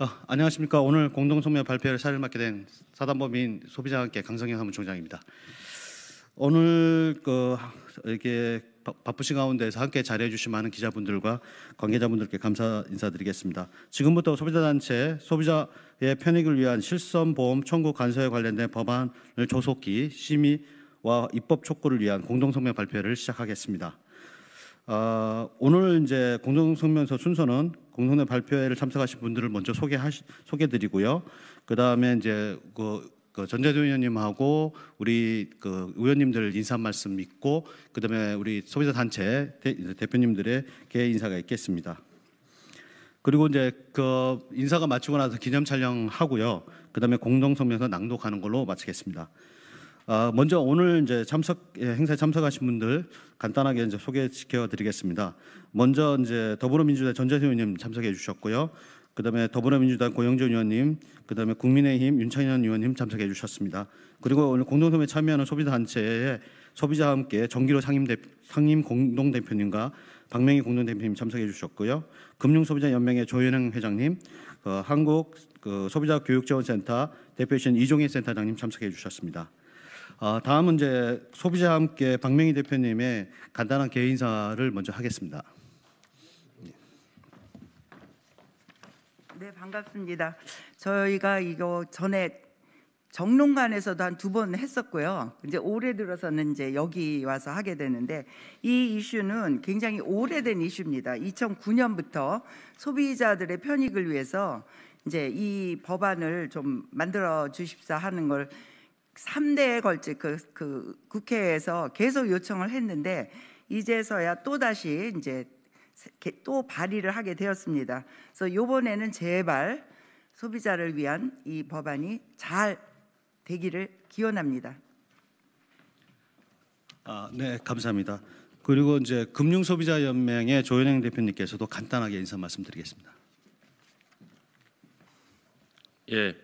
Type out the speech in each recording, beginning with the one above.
아, 안녕하십니까. 오늘 공동성명 발표를 사례를 맡게 된 사단법인 소비자학계 강성현 사무총장입니다. 오늘 그 이렇게 바쁘신 가운데서 함께 자리해 주신 많은 기자분들과 관계자분들께 감사 인사드리겠습니다. 지금부터 소비자단체 소비자의 편익을 위한 실손보험 청구 간소에 관련된 법안을 조속히 심의와 입법 촉구를 위한 공동성명 발표를 시작하겠습니다. 어, 오늘 이제 공동성명서 순서는 공동의 발표회를 참석하신 분들을 먼저 소개하 시 소개드리고요. 그 다음에 이제 그, 그 전재도 의원님하고 우리 그 의원님들 인사 말씀 있고 그 다음에 우리 소비자 단체 대, 표님들의 개 인사가 있겠습니다. 그리고 이제 그 인사가 마치고 나서 기념 촬영하고요. 그 다음에 공동성명서 낭독하는 걸로 마치겠습니다. 어, 먼저 오늘 이제 참석 예, 행사에 참석하신 분들 간단하게 이제 소개시켜 드리겠습니다. 먼저 이제 더불어민주당 전재수 의원님 참석해 주셨고요. 그다음에 더불어민주당 고영준 의원님, 그다음에 국민의힘 윤창현 의원님 참석해 주셨습니다. 그리고 오늘 공동소매 참여하는 소비자 단체의 소비자와 함께 정기로 상임 대, 상임 공동 대표님과 박명희 공동 대표님 참석해 주셨고요. 금융소비자 연맹의 조현영 회장님, 어, 한국 그 소비자 교육지원센터 대표이신 이종희 센터장님 참석해 주셨습니다. 어, 다음은 이제 소비자와 함께 박명희 대표님의 간단한 개인사를 먼저 하겠습니다. 네, 반갑습니다. 저희가 이거 전에 정론관에서도 한 두 번 했었고요. 이제 올해 들어서는 이제 여기 와서 하게 되는데 이 이슈는 굉장히 오래된 이슈입니다. 2009년부터 소비자들의 편익을 위해서 이제 이 법안을 좀 만들어 주십사 하는 걸 3대에 걸치 그, 그 국회에서 계속 요청을 했는데 이제서야 또 다시 이제 또 발의를 하게 되었습니다. 그래서 이번에는 제발 소비자를 위한 이 법안이 잘 되기를 기원합니다. 아, 네, 감사합니다. 그리고 이제 금융소비자연맹의 조현행 대표님께서도 간단하게 인사 말씀드리겠습니다. 예,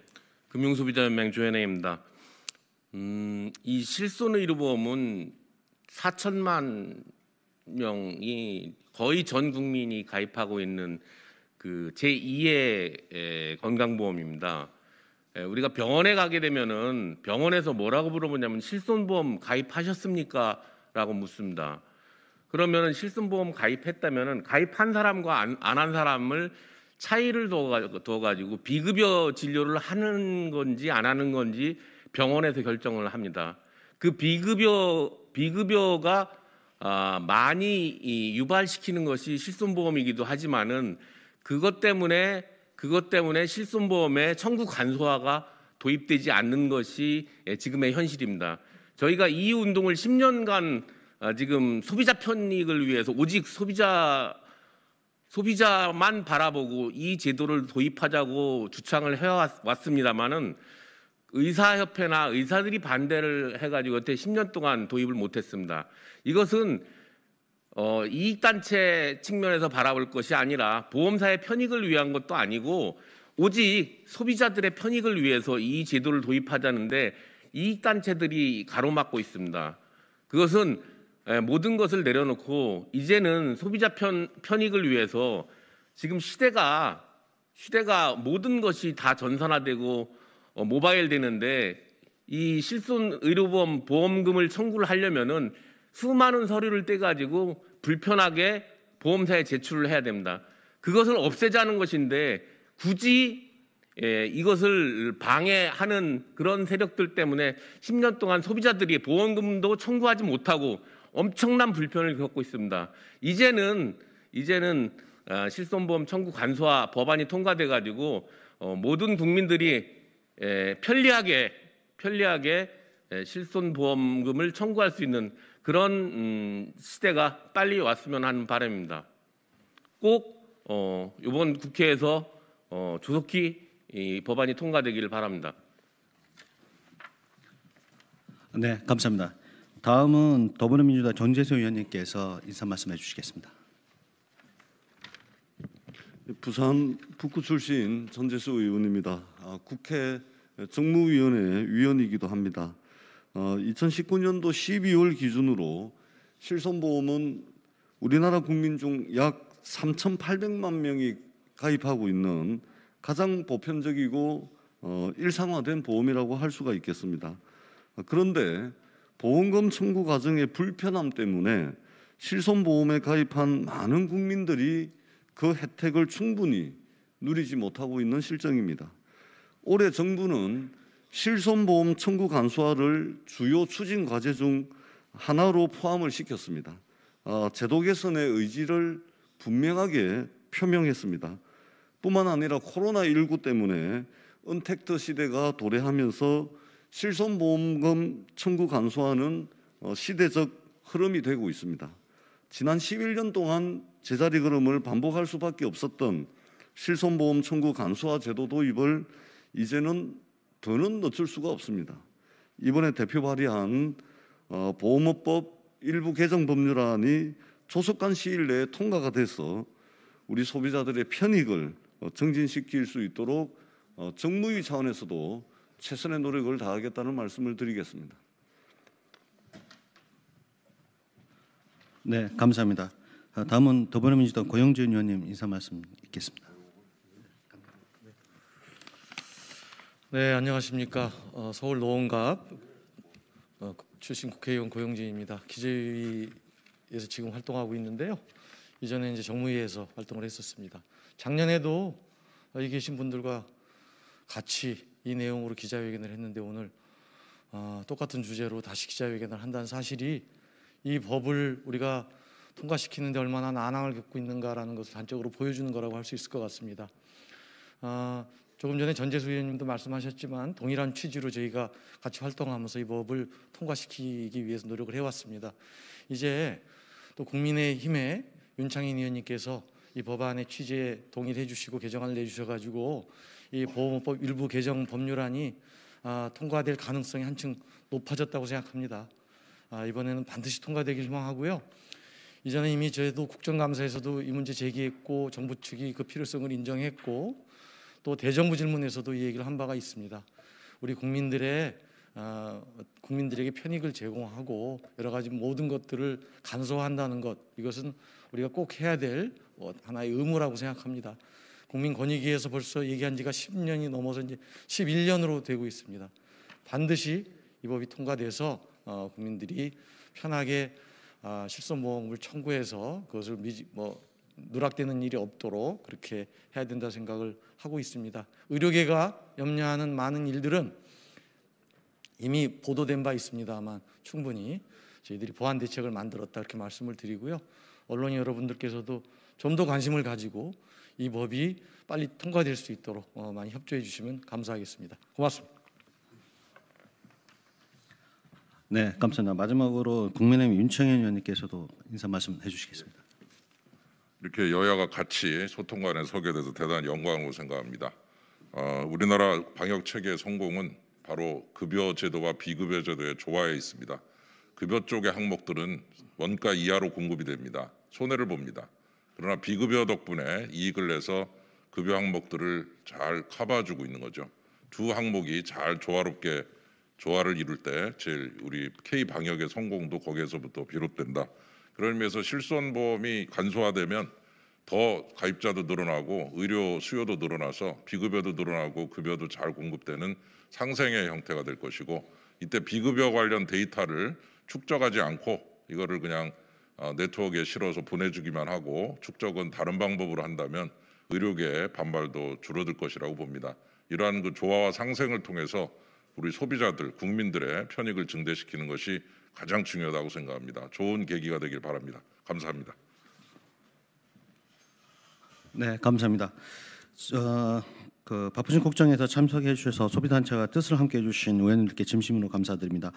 금융소비자연맹 조현행입니다. 음, 이 실손의 의료보험은 4천만 명이 거의 전 국민이 가입하고 있는 그 제2의 건강보험입니다. 에, 우리가 병원에 가게 되면은 병원에서 뭐라고 물어보냐면 실손보험 가입하셨습니까? 라고 묻습니다. 그러면은 실손보험 가입했다면은 가입한 사람과 안 한 사람을 차이를 둬가지고 비급여 진료를 하는 건지 안 하는 건지 병원에서 결정을 합니다. 그 비급여 비급여가 아, 많이 이, 유발시키는 것이 실손보험이기도 하지만은 그것 때문에 그것 때문에 실손보험의 청구 간소화가 도입되지 않는 것이 예, 지금의 현실입니다. 저희가 이 운동을 10년간 아, 지금 소비자 편익을 위해서 오직 소비자 소비자만 바라보고 이 제도를 도입하자고 주창을 해왔습니다만은 의사협회나 의사들이 반대를 해가지고 여태 10년 동안 도입을 못했습니다. 이것은 어, 이익단체 측면에서 바라볼 것이 아니라 보험사의 편익을 위한 것도 아니고 오직 소비자들의 편익을 위해서 이 제도를 도입하자는데 이익단체들이 가로막고 있습니다. 그것은 예, 모든 것을 내려놓고 이제는 소비자 편, 편익을 위해서 지금 시대가 시대가 모든 것이 다 전산화되고 어, 모바일 되는데 이 실손 의료보험 보험금을 청구를 하려면은 수많은 서류를 떼가지고 불편하게 보험사에 제출을 해야 됩니다. 그것을 없애자는 것인데 굳이 예, 이것을 방해하는 그런 세력들 때문에 10년 동안 소비자들이 보험금도 청구하지 못하고 엄청난 불편을 겪고 있습니다. 이제는 이제는 아, 실손보험 청구 간소화 법안이 통과돼 가지고 어, 모든 국민들이 편리하게 편리하게 실손 보험금을 청구할 수 있는 그런 음, 시대가 빨리 왔으면 하는 바람입니다. 꼭 이번 어, 국회에서 어, 조속히 이 법안이 통과되기를 바랍니다. 네, 감사합니다. 다음은 더불어민주당 전재수 의원님께서 인사 말씀해 주시겠습니다. 부산 북구 출신 전재수 의원입니다. 아, 국회 정무위원회 위원이기도 합니다. 2019년도 어, 12월 기준으로 실손보험은 우리나라 국민 중 약 3,800만 명이 가입하고 있는 가장 보편적이고 어, 일상화된 보험이라고 할 수가 있겠습니다. 아, 그런데 보험금 청구 과정의 불편함 때문에 실손보험에 가입한 많은 국민들이 그 혜택을 충분히 누리지 못하고 있는 실정입니다. 올해 정부는 실손보험 청구 간소화를 주요 추진 과제 중 하나로 포함을 시켰습니다. 아, 제도 개선의 의지를 분명하게 표명했습니다. 뿐만 아니라 코로나19 때문에 은택트 시대가 도래하면서 실손보험금 청구 간소화는 어, 시대적 흐름이 되고 있습니다. 지난 11년 동안 제자리 걸음을 반복할 수밖에 없었던 실손보험 청구 간소화 제도 도입을 이제는 더는 늦출 수가 없습니다. 이번에 대표 발의한 어, 보험업법 일부 개정 법률안이 조속한 시일 내에 통과가 돼서 우리 소비자들의 편익을 어, 정진시킬 수 있도록 어, 정무위 차원에서도 최선의 노력을 다하겠다는 말씀을 드리겠습니다. 네, 감사합니다. 아, 다음은 더불어민주당 고영진 의원님 인사 말씀 있겠습니다. 네, 안녕하십니까. 어, 서울 노원갑 어, 출신 국회의원 고영진입니다. 기재위에서 지금 활동하고 있는데요. 이전에 이제 정무위에서 활동을 했었습니다. 작년에도 여기 계신 분들과 같이 이 내용으로 기자회견을 했는데 오늘 어, 똑같은 주제로 다시 기자회견을 한다는 사실이 이 법을 우리가 통과시키는데 얼마나 난항을 겪고 있는가라는 것을 단적으로 보여주는 거라고 할 수 있을 것 같습니다. 아, 조금 전에 전재수 의원님도 말씀하셨지만 동일한 취지로 저희가 같이 활동하면서 이 법을 통과시키기 위해서 노력을 해왔습니다. 이제 또 국민의힘의 윤창인 의원님께서 이 법안의 취지에 동의해 주시고 개정안을 내주셔가지고 이 보호법 일부 개정 법률안이 아, 통과될 가능성이 한층 높아졌다고 생각합니다. 아, 이번에는 반드시 통과되길 희망하고요. 이전에 이미 저희도 국정감사에서도 이 문제 제기했고 정부 측이 그 필요성을 인정했고 또 대정부 질문에서도 이 얘기를 한 바가 있습니다. 우리 국민들의 아, 국민들에게 편익을 제공하고 여러 가지 모든 것들을 간소화한다는 것 이것은 우리가 꼭 해야 될 어, 하나의 의무라고 생각합니다. 국민권익위에서 벌써 얘기한 지가 10년이 넘어서 이제 11년으로 되고 있습니다. 반드시 이 법이 통과돼서 어, 국민들이 편하게 아, 실손보험을 청구해서 그것을 미지, 뭐 누락되는 일이 없도록 그렇게 해야 된다 생각을 하고 있습니다. 의료계가 염려하는 많은 일들은 이미 보도된 바 있습니다만 충분히 저희들이 보완 대책을 만들었다 이렇게 말씀을 드리고요. 언론인 여러분들께서도 좀 더 관심을 가지고 이 법이 빨리 통과될 수 있도록 어, 많이 협조해 주시면 감사하겠습니다. 고맙습니다. 네, 감사합니다. 마지막으로 국민의힘 윤청현 의원님께서도 인사 말씀 해주시겠습니다. 이렇게 여야가 같이 소통관에 서게 돼서 대단한 영광으로 생각합니다. 어, 우리나라 방역 체계의 성공은 바로 급여 제도와 비급여 제도의 조화에 있습니다. 급여 쪽의 항목들은 원가 이하로 공급이 됩니다. 손해를 봅니다. 그러나 비급여 덕분에 이익을 내서 급여 항목들을 잘 커버주고 있는 거죠. 두 항목이 잘 조화롭게 조화를 이룰 때 제일 우리 K 방역의 성공도 거기에서부터 비롯된다. 그런 의미에서 실손 보험이 간소화되면 더 가입자도 늘어나고 의료 수요도 늘어나서 비급여도 늘어나고 급여도 잘 공급되는 상생의 형태가 될 것이고 이때 비급여 관련 데이터를 축적하지 않고 이거를 그냥 어, 네트워크에 실어서 보내주기만 하고 축적은 다른 방법으로 한다면 의료계의 반발도 줄어들 것이라고 봅니다. 이러한 그 조화와 상생을 통해서 우리 소비자들 국민들의 편익을 증대시키는 것이 가장 중요하다고 생각합니다. 좋은 계기가 되길 바랍니다. 감사합니다. 네, 감사합니다. 어, 그 바쁘신 국정에서 참석해 주셔서 소비단체가 뜻을 함께 해주신 의원님들께 진심으로 감사드립니다.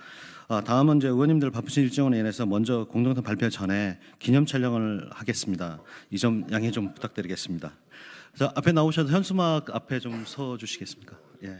아, 다음은 이제 의원님들 바쁘신 일정으로 인해서 먼저 공동선 발표 전에 기념 촬영을 하겠습니다. 이 점 양해 좀 부탁드리겠습니다. 앞에 나오셔서 현수막 앞에 좀 서 주시겠습니까? 예.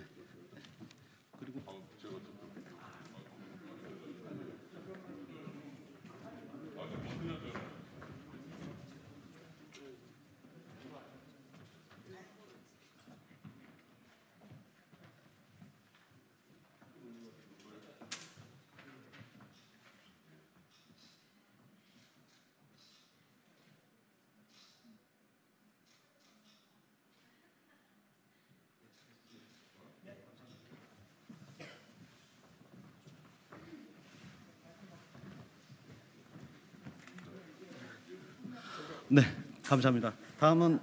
네, 감사합니다. 다음은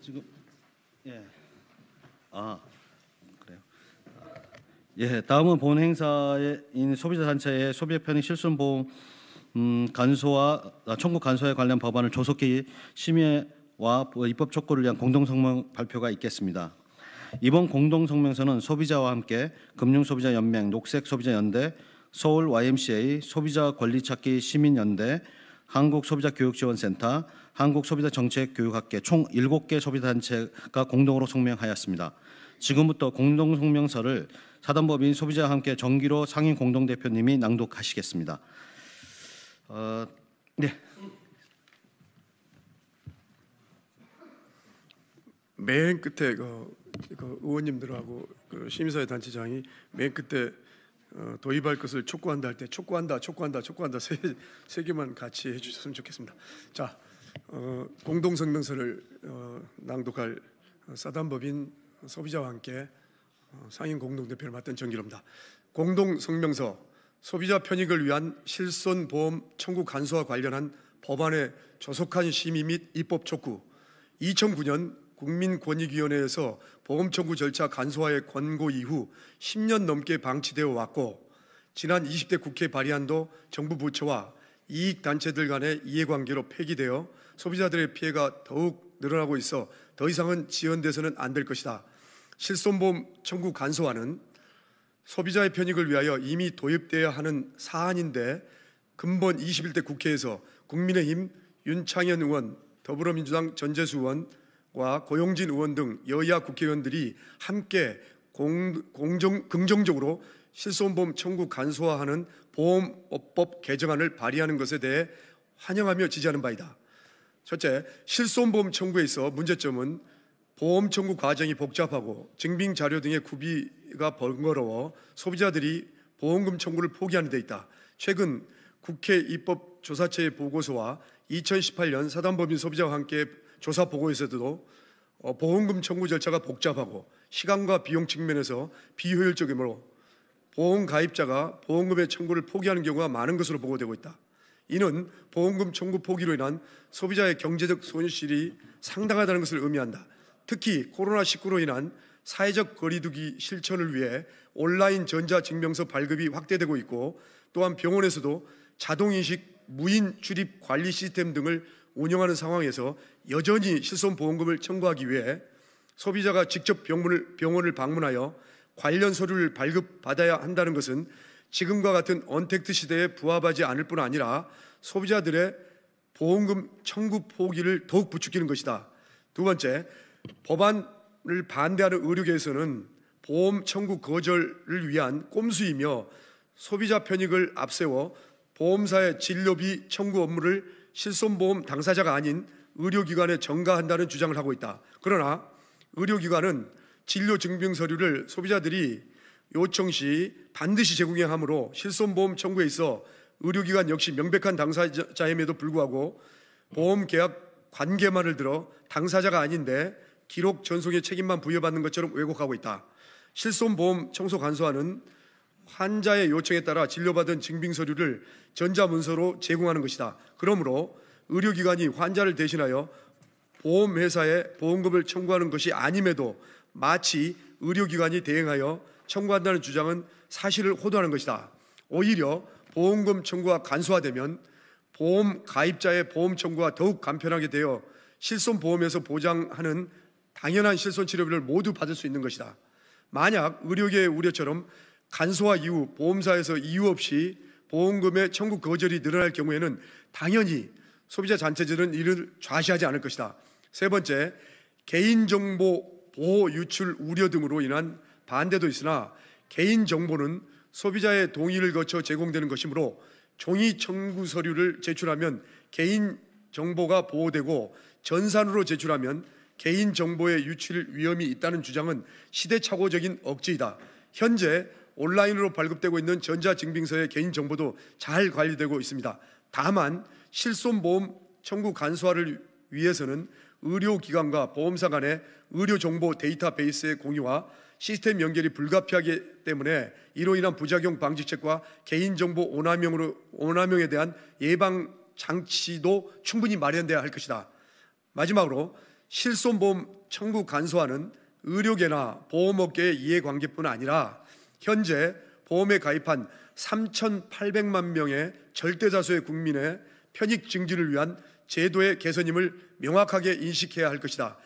지금 예. 아, 그래요. 아, 예, 다음은 본 행사인 소비자 단체의 소비 편의 실손 보험 음, 간소화 아, 청구 간소에 관련 법안을 조속히 심의와 입법 촉구를 위한 공동 성명 발표가 있겠습니다. 이번 공동 성명서는 소비자와 함께 금융소비자연맹, 녹색소비자연대, 서울 YMCA 소비자 권리 찾기 시민연대, 한국소비자교육지원센터, 한국 소비자 정책 교육학계 총 7개 소비단체가 자 공동으로 성명하였습니다. 지금부터 공동 성명서를 사단법인 소비자와 함께 정기로 상임 공동 대표님이 낭독하시겠습니다. 어, 네. 맨 끝에 그, 그 의원님들하고 그 시민사회 단체장이 맨 끝에 어, 도입할 것을 촉구한다 할 때 촉구한다 촉구한다 촉구한다 세, 세 개만 같이 해주셨으면 좋겠습니다. 자. 어, 공동성명서를 어, 낭독할 사단법인 소비자와 함께 어, 상임 공동대표를 맡은 정기로입니다. 공동성명서 소비자 편익을 위한 실손보험 청구 간소화 관련한 법안의 조속한 심의 및 입법 촉구 2009년 국민권익위원회에서 보험 청구 절차 간소화의 권고 이후 10년 넘게 방치되어 왔고 지난 20대 국회 발의안도 정부 부처와 이익 단체들 간의 이해관계로 폐기되어 소비자들의 피해가 더욱 늘어나고 있어 더 이상은 지연돼서는 안 될 것이다. 실손보험 청구 간소화는 소비자의 편익을 위하여 이미 도입되어야 하는 사안인데 근본 21대 국회에서 국민의힘 윤창현 의원, 더불어민주당 전재수 의원과 고용진 의원 등 여야 국회의원들이 함께 공, 공정, 긍정적으로 실손보험 청구 간소화하는 보험업법 개정안을 발의하는 것에 대해 환영하며 지지하는 바이다. 첫째, 실손보험 청구에서 문제점은 보험 청구 과정이 복잡하고 증빙 자료 등의 구비가 번거로워 소비자들이 보험금 청구를 포기하는 데 있다. 최근 국회 입법조사처의 보고서와 2018년 사단법인 소비자와 함께 조사 보고에서도 어, 보험금 청구 절차가 복잡하고 시간과 비용 측면에서 비효율적이므로 보험 가입자가 보험금의 청구를 포기하는 경우가 많은 것으로 보고되고 있다. 이는 보험금 청구 포기로 인한 소비자의 경제적 손실이 상당하다는 것을 의미한다. 특히 코로나19로 인한 사회적 거리두기 실천을 위해 온라인 전자증명서 발급이 확대되고 있고 또한 병원에서도 자동인식 무인 출입 관리 시스템 등을 운영하는 상황에서 여전히 실손보험금을 청구하기 위해 소비자가 직접 병원을, 병원을 방문하여 관련 서류를 발급받아야 한다는 것은 지금과 같은 언택트 시대에 부합하지 않을 뿐 아니라 소비자들의 보험금 청구 포기를 더욱 부추기는 것이다. 두 번째, 법안을 반대하는 의료계에서는 보험 청구 거절을 위한 꼼수이며 소비자 편익을 앞세워 보험사의 진료비 청구 업무를 실손보험 당사자가 아닌 의료기관에 전가한다는 주장을 하고 있다. 그러나 의료기관은 진료 증빙 서류를 소비자들이 요청 시 반드시 제공해야 하므로 실손보험 청구에 있어 의료기관 역시 명백한 당사자임에도 불구하고 보험 계약 관계만을 들어 당사자가 아닌데 기록 전송의 책임만 부여받는 것처럼 왜곡하고 있다. 실손보험 청소 간소화는 환자의 요청에 따라 진료받은 증빙 서류를 전자문서로 제공하는 것이다. 그러므로 의료기관이 환자를 대신하여 보험회사에 보험금을 청구하는 것이 아님에도 마치 의료기관이 대행하여 청구한다는 주장은 사실을 호도하는 것이다. 오히려 보험금 청구가 간소화되면 보험 가입자의 보험 청구가 더욱 간편하게 되어 실손보험에서 보장하는 당연한 실손치료비를 모두 받을 수 있는 것이다. 만약 의료계의 우려처럼 간소화 이후 보험사에서 이유 없이 보험금의 청구 거절이 늘어날 경우에는 당연히 소비자 단체들은 이를 좌시하지 않을 것이다. 세 번째, 개인정보 보호 유출 우려 등으로 인한 반대도 있으나 개인 정보는 소비자의 동의를 거쳐 제공되는 것이므로 종이 청구 서류를 제출하면 개인 정보가 보호되고 전산으로 제출하면 개인 정보의 유출 위험이 있다는 주장은 시대착오적인 억지이다. 현재 온라인으로 발급되고 있는 전자증빙서의 개인 정보도 잘 관리되고 있습니다. 다만 실손보험 청구 간소화를 위해서는 의료기관과 보험사 간의 의료정보 데이터베이스의 공유와 시스템 연결이 불가피하기 때문에 이로 인한 부작용 방지책과 개인정보 오남용으로 오남용에 대한 예방 장치도 충분히 마련되어야할 것이다. 마지막으로 실손보험 청구 간소화는 의료계나 보험업계의 이해관계뿐 아니라 현재 보험에 가입한 3,800만 명의 절대다수의 국민의 편익 증진을 위한 제도의 개선임을 명확하게 인식해야 할 것이다.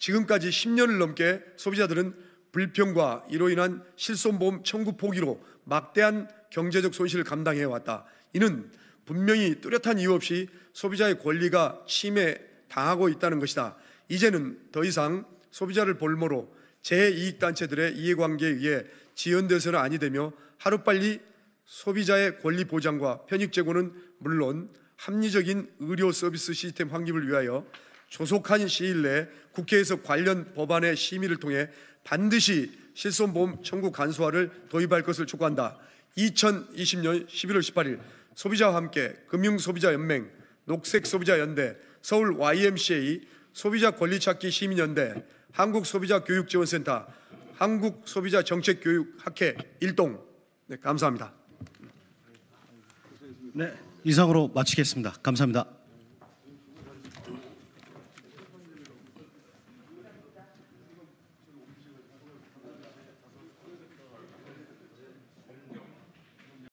지금까지 10년을 넘게 소비자들은 불평과 이로 인한 실손보험 청구 포기로 막대한 경제적 손실을 감당해 왔다. 이는 분명히 뚜렷한 이유 없이 소비자의 권리가 침해 당하고 있다는 것이다. 이제는 더 이상 소비자를 볼모로 제2익단체들의 이해관계에 의해 지연돼서는 아니 되며 하루빨리 소비자의 권리 보장과 편익 제고는 물론 합리적인 의료 서비스 시스템 확립을 위하여 조속한 시일 내에 국회에서 관련 법안의 심의를 통해 반드시 실손보험 청구 간소화를 도입할 것을 촉구한다. 2020년 11월 18일 소비자와 함께 금융소비자연맹, 녹색소비자연대, 서울 YMCA, 소비자권리찾기 시민연대, 한국소비자교육지원센터, 한국소비자정책교육학회 1동 네, 감사합니다. 네, 이상으로 마치겠습니다. 감사합니다.